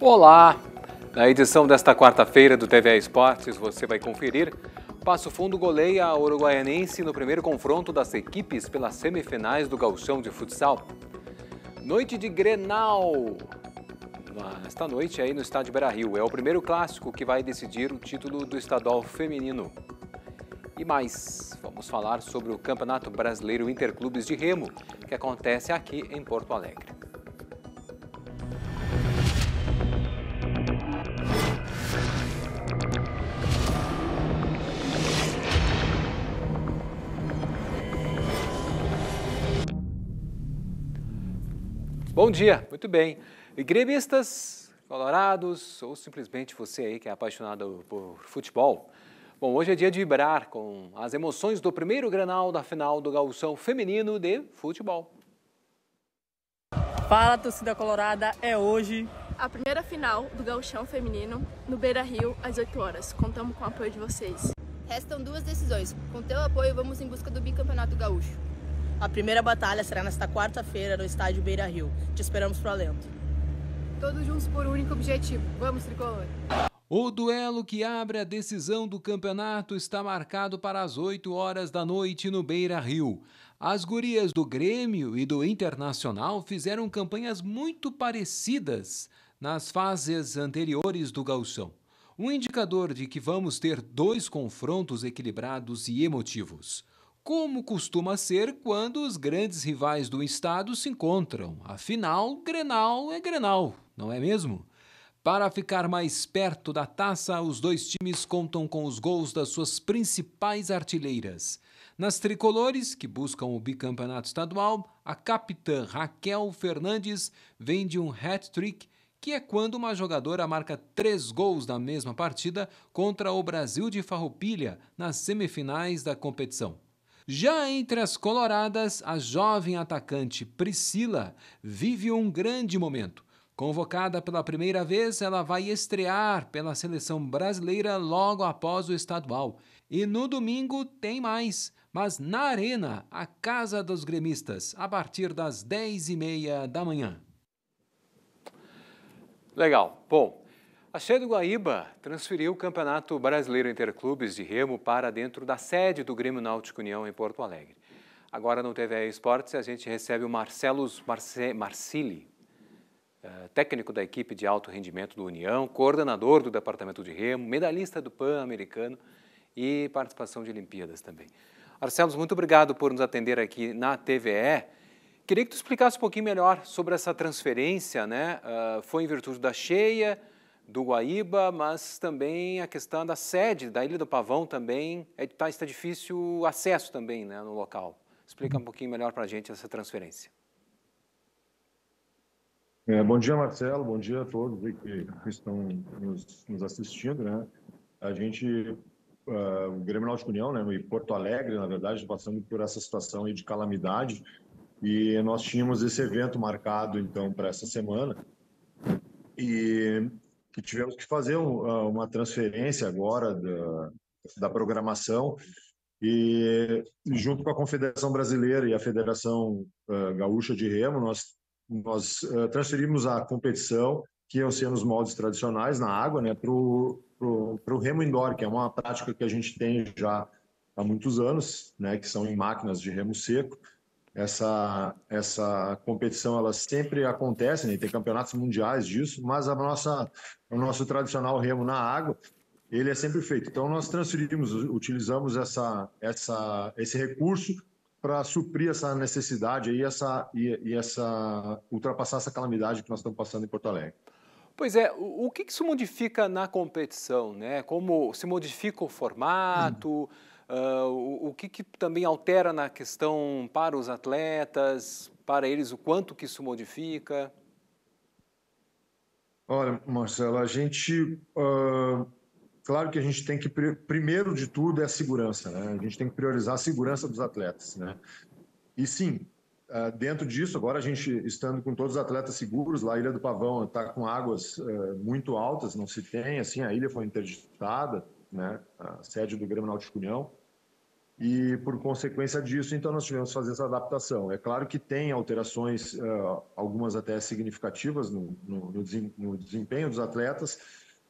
Olá! Na edição desta quarta-feira do TVA Esportes, você vai conferir. Passo Fundo goleia a Uruguaianense no primeiro confronto das equipes pelas semifinais do Gauchão de Futsal. Noite de Grenal. Esta noite aí no estádio Beira-Rio. É o primeiro clássico que vai decidir o título do estadual feminino. E mais, vamos falar sobre o Campeonato Brasileiro Interclubes de Remo, que acontece aqui em Porto Alegre. Bom dia, muito bem. Gremistas, colorados ou simplesmente você aí que é apaixonado por futebol. Bom, hoje é dia de vibrar com as emoções do primeiro granal da final do Gauchão Feminino de Futebol. Fala, torcida colorada, é hoje. A primeira final do Gauchão Feminino no Beira Rio, às 8 horas. Contamos com o apoio de vocês. Restam duas decisões. Com teu apoio, vamos em busca do bicampeonato gaúcho. A primeira batalha será nesta quarta-feira no estádio Beira Rio. Te esperamos para alento. Todos juntos por um único objetivo. Vamos, tricolor! O duelo que abre a decisão do campeonato está marcado para as 8 horas da noite no Beira Rio. As gurias do Grêmio e do Internacional fizeram campanhas muito parecidas nas fases anteriores do Gauchão. Um indicador de que vamos ter dois confrontos equilibrados e emotivos como costuma ser quando os grandes rivais do estado se encontram. Afinal, Grenal é Grenal, não é mesmo? Para ficar mais perto da taça, os dois times contam com os gols das suas principais artilheiras. Nas tricolores, que buscam o bicampeonato estadual, a capitã Raquel Fernandes vem de um hat-trick, que é quando uma jogadora marca três gols na mesma partida contra o Brasil de Farroupilha nas semifinais da competição. Já entre as coloradas, a jovem atacante Priscila vive um grande momento. Convocada pela primeira vez, ela vai estrear pela seleção brasileira logo após o estadual. E no domingo tem mais, mas na Arena, a Casa dos Gremistas, a partir das 10h30 da manhã. Legal. Bom, a Cheia do Guaíba transferiu o Campeonato Brasileiro Interclubes de Remo para dentro da sede do Grêmio Náutico União em Porto Alegre. Agora no TV Esportes a gente recebe o Marcelos Marce... Marcili, eh, técnico da equipe de alto rendimento do União, coordenador do departamento de Remo, medalhista do Pan-Americano e participação de Olimpíadas também. Marcelos, muito obrigado por nos atender aqui na TVE. Queria que tu explicasse um pouquinho melhor sobre essa transferência, né? Uh, foi em virtude da cheia, do Guaíba, mas também a questão da sede da Ilha do Pavão também é, tá, está difícil acesso também né, no local. Explica um uhum. pouquinho melhor para a gente essa transferência. É, bom dia, Marcelo. Bom dia a todos que estão nos, nos assistindo. Né? A gente, uh, o Grêmio Náutico União né, e Porto Alegre, na verdade, passando por essa situação de calamidade. E nós tínhamos esse evento marcado, então, para essa semana. E que tivemos que fazer um, ah, uma transferência agora da, da programação e junto com a Confederação Brasileira e a Federação uh, Gaúcha de Remo, nós, nós uh, transferimos a competição, que iam ser nos moldes tradicionais, na água, né, para o remo indoor, que é uma prática que a gente tem já há muitos anos, né, que são em máquinas de remo seco essa, essa competição ela sempre acontece, né? tem campeonatos mundiais disso, mas a nossa, o nosso tradicional remo na água ele é sempre feito. Então nós transferimos, utilizamos essa, essa, esse recurso para suprir essa necessidade aí, essa, e, e, essa ultrapassar essa calamidade que nós estamos passando em Porto Alegre. Pois é, o, o que, isso modifica na competição, né? Como se modifica o formato? Hum Uh, o, o que, que, também altera na questão para os atletas, para eles, o quanto que isso modifica? Olha, Marcelo, a gente. Uh, claro que a gente tem que. Primeiro de tudo é a segurança, né? A gente tem que priorizar a segurança dos atletas, né? E sim, ah, dentro disso, agora a gente estando com todos os atletas seguros, lá a Ilha do Pavão está com águas muito altas, não se tem, assim, a ilha foi interditada né, a sede do Grêmio Náutico União, e por consequência disso, então nós tivemos que fazer essa adaptação. É claro que tem alterações, eh, algumas até significativas no, no desempenho dos atletas,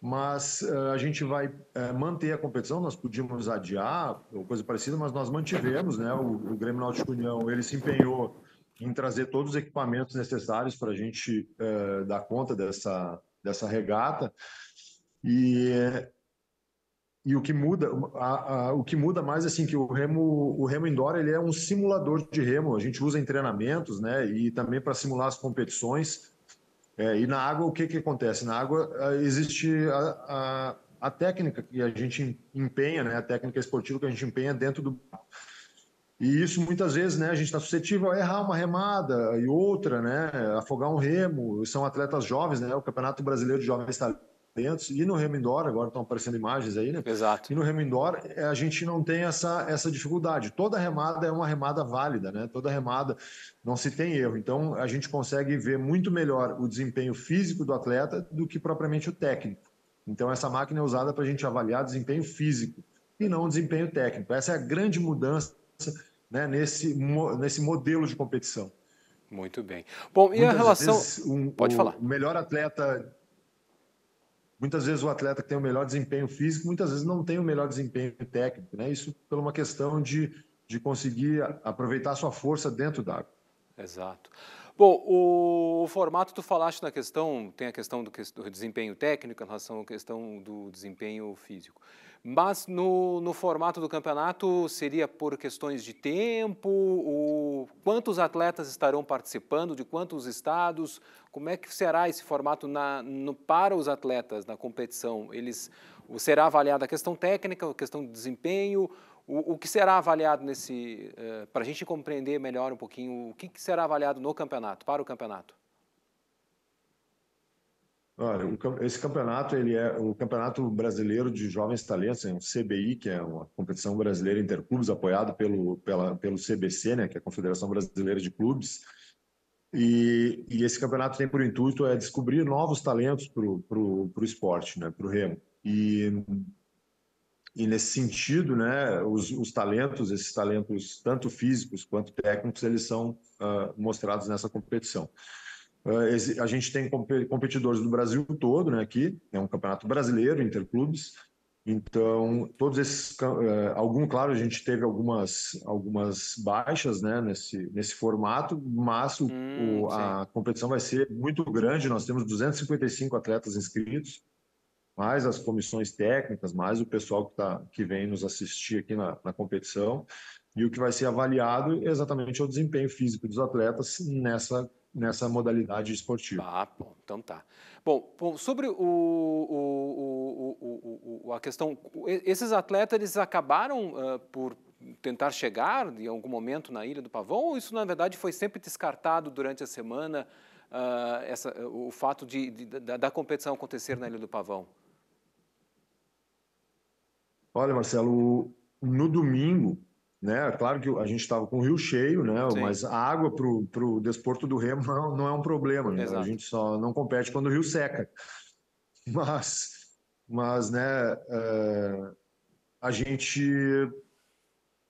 mas eh, a gente vai eh, manter a competição. Nós podíamos adiar ou coisa parecida, mas nós mantivemos, né? O, o Grêmio Náutico União ele se empenhou em trazer todos os equipamentos necessários para a gente é, dar conta dessa dessa regata. E e o que muda, a, a, o que muda mais assim que o remo, o remo indoor ele é um simulador de remo. A gente usa em treinamentos, né? E também para simular as competições. É, e na água o que que acontece? Na água existe a, a, a técnica que a gente empenha, né? A técnica esportiva que a gente empenha dentro do e isso muitas vezes, né, a gente está suscetível a errar uma remada e outra, né, afogar um remo. São atletas jovens, né, o Campeonato Brasileiro de Jovens está talentos. E no Remindor, agora estão aparecendo imagens aí, né? Exato. E no Remindor, eh, a gente não tem essa, essa dificuldade. Toda remada é uma remada válida, né? Toda remada não se tem erro. Então, a gente consegue ver muito melhor o desempenho físico do atleta do que propriamente o técnico. Então, essa máquina é usada para a gente avaliar desempenho físico e não desempenho técnico. Essa é a grande mudança né, nesse, nesse modelo de competição. Muito bem. Bom, e Muitas a relação. Um, Pode falar. O melhor atleta Muitas vezes o atleta que tem o melhor desempenho físico, muitas vezes não tem o melhor desempenho técnico, né? Isso por uma questão de, de conseguir aproveitar a sua força dentro da água. Exato. Bom, o, o, formato tu falaste na questão, tem a questão do, do, desempenho técnico em relação à questão do desempenho físico. Mas no, no formato do campeonato seria por questões de tempo? O, quantos atletas estarão participando? De quantos estados? Como é que será esse formato na, no, para os atletas na competição? Eles será avaliada a questão técnica, a questão de desempenho? O, o que será avaliado nesse uh, eh, para a gente compreender melhor um pouquinho o que, que será avaliado no campeonato para o campeonato? Olha, esse campeonato ele é o Campeonato Brasileiro de Jovens Talentos, é um CBI, que é uma competição brasileira interclubes apoiado pelo, pela, pelo CBC, né, que é a Confederação Brasileira de Clubes. E, e esse campeonato tem por intuito é descobrir novos talentos para o esporte, né, para o remo. E, e nesse sentido, né, os, os talentos, esses talentos tanto físicos quanto técnicos, eles são uh, mostrados nessa competição. Ah, a gente tem competidores do Brasil todo, né, aqui, é um campeonato brasileiro, interclubes, então, todos esses, eh, algum, claro, a gente teve algumas, algumas baixas né, nesse, nesse formato, mas hum, o, a competição vai ser muito grande. Nós temos 255 atletas inscritos, mais as comissões técnicas, mais o pessoal que, tá, que vem nos assistir aqui na, na competição. E o que vai ser avaliado é exatamente é o desempenho físico dos atletas nessa nessa modalidade esportiva. Ah, bom, então tá. Bom, bom sobre o, o, o, a questão, esses atletas eles acabaram uh, por tentar chegar em algum momento na Ilha do Pavão ou isso na verdade foi sempre descartado durante a semana uh, essa, o fato de, de da, da competição acontecer na Ilha do Pavão? Olha, Marcelo, no domingo né? Claro que a gente estava com o rio cheio, né? Sim. Mas a água para o desporto do remo não, não é um problema. Né? A gente só não compete quando o rio seca. Mas, mas né? Uh, a gente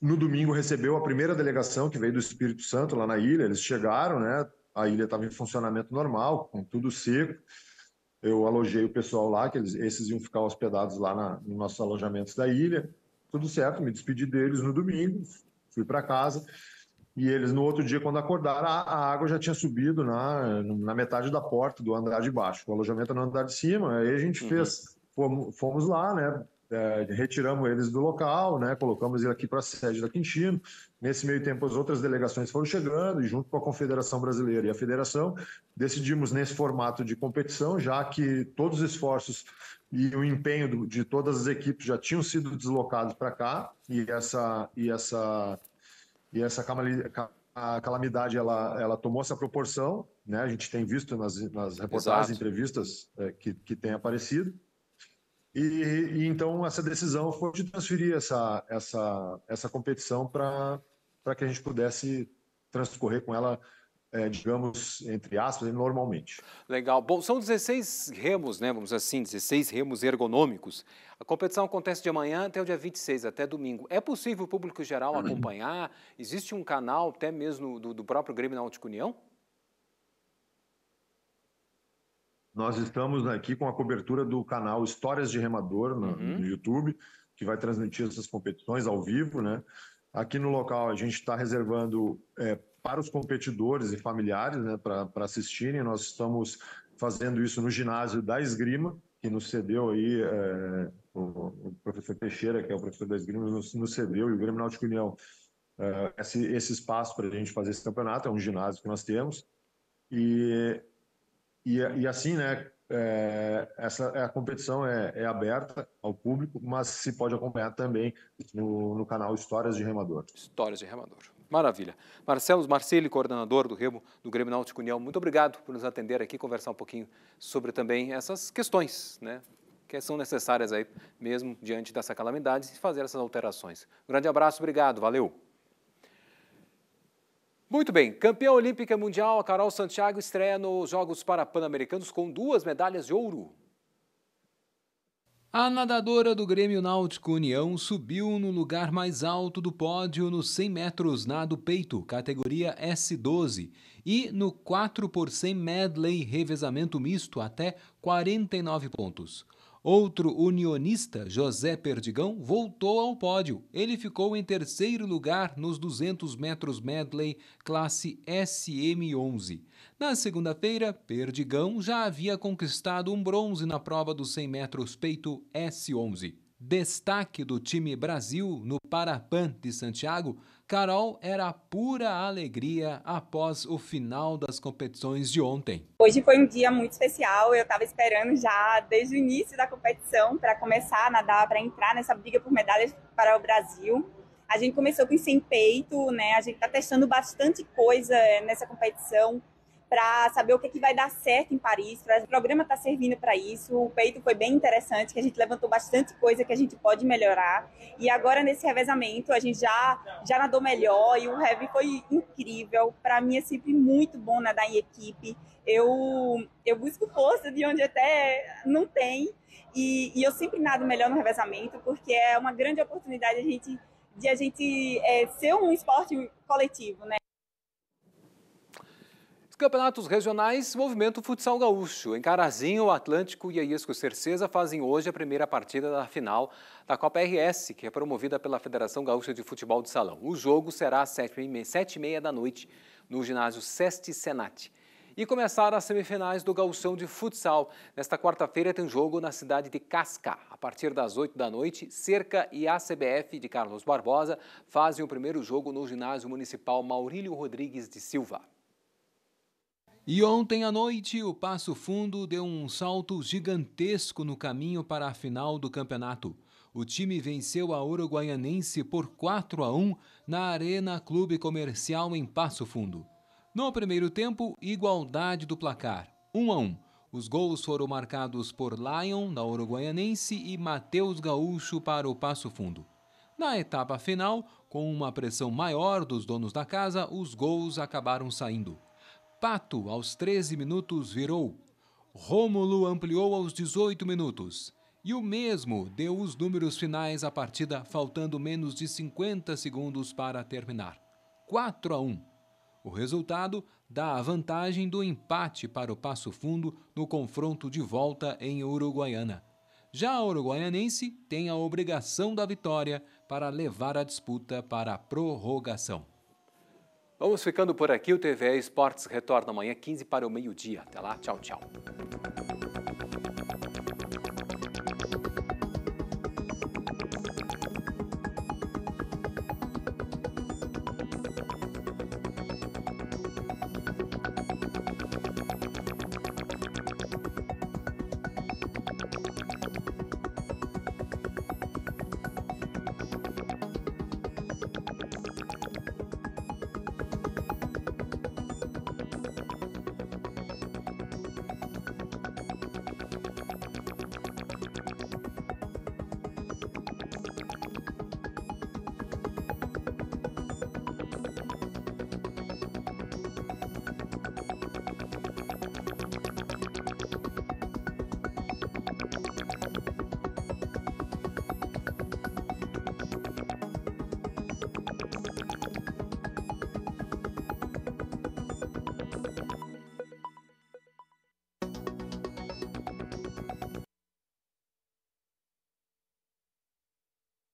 no domingo recebeu a primeira delegação que veio do Espírito Santo lá na ilha. Eles chegaram, né? A ilha estava em funcionamento normal, com tudo seco. Eu alojei o pessoal lá, que eles, esses iam ficar hospedados lá na, nos nossos alojamentos da ilha tudo certo, me despedi deles no domingo, fui para casa. E eles, no outro dia, quando acordaram, a, água já tinha subido na, na metade da porta do andar de baixo. O alojamento no andar de cima. Aí a gente uhum. fez, fomos, fomos, lá, né? É, retiramos eles do local, né? Colocamos ele aqui para a sede da Quintino. Nesse meio tempo, as outras delegações foram chegando e, junto com a Confederação Brasileira e a Federação, decidimos nesse formato de competição, já que todos os esforços e o empenho do, de todas as equipes já tinham sido deslocados para cá e essa e essa e essa calamidade ela ela tomou essa proporção, né? A gente tem visto nas, nas reportagens, Exato. entrevistas é, que que tem aparecido. E, e, então essa decisão foi de transferir essa essa essa competição para para que a gente pudesse transcorrer com ela é, digamos, entre aspas, normalmente. Legal. Bom, são 16 remos, né? Vamos assim, 16 remos ergonômicos. A competição acontece de amanhã até o dia 26, até domingo. É possível o público geral acompanhar? Existe um canal até mesmo do, do próprio Grêmio Náutico União? Nós estamos aqui com a cobertura do canal Histórias de Remador no, uhum. no YouTube, que vai transmitir essas competições ao vivo, né? Aqui no local a gente está reservando é, para os competidores e familiares né, para assistirem. Nós estamos fazendo isso no ginásio da Esgrima, que nos cedeu aí, é, o, o, professor Teixeira, que é o professor da Esgrima, nos, nos cedeu, e o Grêmio Náutico União, é, esse, esse espaço para a gente fazer esse campeonato, é um ginásio que nós temos. E, e, e assim, né, é, essa, a competição é, é, aberta ao público, mas se pode acompanhar também no, no canal Histórias de Remador. Histórias de Remador. Maravilha. Marcelo Marcelli, coordenador do Remo do Grêmio Náutico União, muito obrigado por nos atender aqui, conversar um pouquinho sobre também essas questões, né? Que são necessárias aí, mesmo diante dessa calamidade, e fazer essas alterações. Um grande abraço, obrigado, valeu. Muito bem, campeã olímpica mundial, a Carol Santiago estreia nos Jogos Parapan-Americanos com duas medalhas de ouro. A nadadora do Grêmio Náutico União subiu no lugar mais alto do pódio nos 100 metros nado peito, categoria S12, e no 4 por 100 medley revezamento misto até 49 pontos. Outro unionista, José Perdigão, voltou ao pódio. Ele ficou em terceiro lugar nos 200 metros medley classe SM11. Na segunda-feira, Perdigão já havia conquistado um bronze na prova dos 100 metros peito S11. Destaque do time Brasil no Parapan de Santiago Carol era pura alegria após o final das competições de ontem. Hoje foi um dia muito especial. Eu estava esperando já desde o início da competição para começar a nadar, para entrar nessa briga por medalhas para o Brasil. A gente começou com sem peito, né? A gente está testando bastante coisa é, nessa competição para saber o que, é que vai dar certo em Paris. O programa está servindo para isso. O peito foi bem interessante, que a gente levantou bastante coisa que a gente pode melhorar. E agora nesse revezamento a gente já já nadou melhor e o heavy foi incrível. Para mim é sempre muito bom nadar em equipe. Eu eu busco força de onde até não tem e, e eu sempre nado melhor no revezamento porque é uma grande oportunidade a gente de a gente é, ser um esporte coletivo, né? campeonatos regionais, movimento futsal gaúcho. Em Carazinho, o Atlântico e a Iesco Cerceza fazem hoje a primeira partida da final da Copa RS, que é promovida pela Federação Gaúcha de Futebol de Salão. O jogo será às sete e meia da noite no ginásio Seste Senat. E começaram as semifinais do Gauchão de Futsal. Nesta quarta-feira tem jogo na cidade de Casca. A partir das 8 da noite, Cerca e a CBF de Carlos Barbosa fazem o primeiro jogo no ginásio municipal Maurílio Rodrigues de Silva. E ontem à noite, o Passo Fundo deu um salto gigantesco no caminho para a final do campeonato. O time venceu a Uruguaianense por 4 a 1 na Arena Clube Comercial em Passo Fundo. No primeiro tempo, igualdade do placar, 1 a 1. Os gols foram marcados por Lion, da Uruguaianense, e Matheus Gaúcho para o Passo Fundo. Na etapa final, com uma pressão maior dos donos da casa, os gols acabaram saindo. Pato, aos 13 minutos, virou. Rômulo ampliou aos 18 minutos. E o mesmo deu os números finais à partida, faltando menos de 50 segundos para terminar. 4 a 1. O resultado dá a vantagem do empate para o Passo Fundo no confronto de volta em Uruguaiana. Já a uruguaianense tem a obrigação da vitória para levar a disputa para a prorrogação. Vamos ficando por aqui. O TV Esportes retorna amanhã, 15 para o meio-dia. Até lá, tchau, tchau.